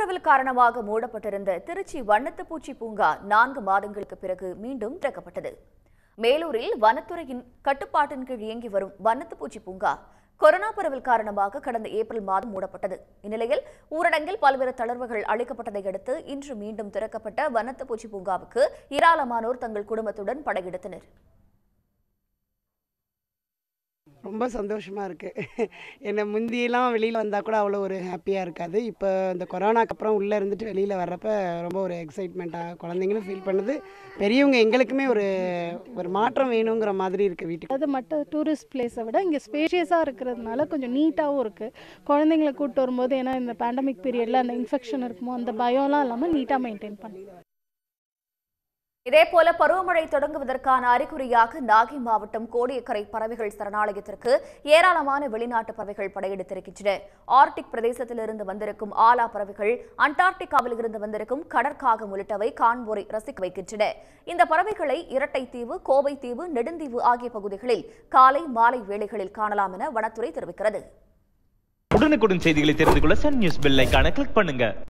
பணப்பரவல் காரணமாக மூடப்பட்டிருந்த திருச்சி வண்ணத்துப்பூச்சி பூங்கா நான்கு மாதங்களுக்கு பிறகு மீண்டும் திறக்கப்பட்டது மேலூரில் வனத்துறையின் கட்டுப்பாட்டின் கீழ் இயங்கி வரும் வண்ணத்துப்பூச்சி பூங்கா கொரோனா பரவல் காரணமாக கடந்த ஏப்ரல் மாதம் மூடப்பட்டது இந்நிலையில் ஊரடங்கில் பல்வேறு தளர்வுகள் அளிக்கப்பட்டதை அடுத்து இன்று மீண்டும் திறக்கப்பட்ட வனத்துப்பூச்சி பூங்காவுக்கு ஏராளமானோர் தங்கள் குடும்பத்துடன் படையெடுத்தனர் ரொம்ப சந்தோஷமாக இருக்குது என்னை முந்தியெல்லாம் வெளியில் வந்தால் கூட அவ்வளோ ஒரு ஹாப்பியாக இருக்காது இப்போ இந்த கொரோனாக்கு அப்புறம் உள்ளே இருந்துட்டு வெளியில் வர்றப்ப ரொம்ப ஒரு எக்ஸைட்மெண்ட்டாக குழந்தைங்களும் ஃபீல் பண்ணுது பெரியவங்க எங்களுக்குமே ஒரு ஒரு மாற்றம் வேணுங்கிற மாதிரி இருக்குது வீட்டுக்கு அது மற்ற டூரிஸ்ட் பிளேஸை விட இங்கே ஸ்பேஷியஸாக இருக்கிறதுனால கொஞ்சம் நீட்டாகவும் இருக்குது குழந்தைங்களை கூப்பிட்டு வரும்போது ஏன்னா இந்த பேண்டமிக் பீரியடில் அந்த இன்ஃபெக்ஷன் இருக்குமோ அந்த பயம்லாம் இல்லாமல் நீட்டாக மெயின்டைன் பண்ணி இதேபோல பருவமழை தொடங்குவதற்கான அறிகுறியாக நாகை மாவட்டம் கோடியக்கரை பறவைகள் சரணாலயத்திற்கு ஏராளமான வெளிநாட்டு பறவைகள் படையெடுத்திருக்கின்றன ஆர்டிக் பிரதேசத்திலிருந்து வந்திருக்கும் ஆலா பறவைகள் அண்டார்டிகாவில் இருந்து வந்திருக்கும் கடற்காகம் உள்ளிட்டவை காண்போரை ரசிக்க வைக்கின்றன இந்த பறவைகளை இரட்டை தீவு கோவை தீவு நெடுந்தீவு ஆகிய பகுதிகளில் காலை மாலை வேளைகளில் காணலாம் என வனத்துறை தெரிவிக்கிறது உடனுக்குடன் செய்திகளை தெரிந்து கொள்ள சன் நியூஸ் கிளிக் பண்ணுங்க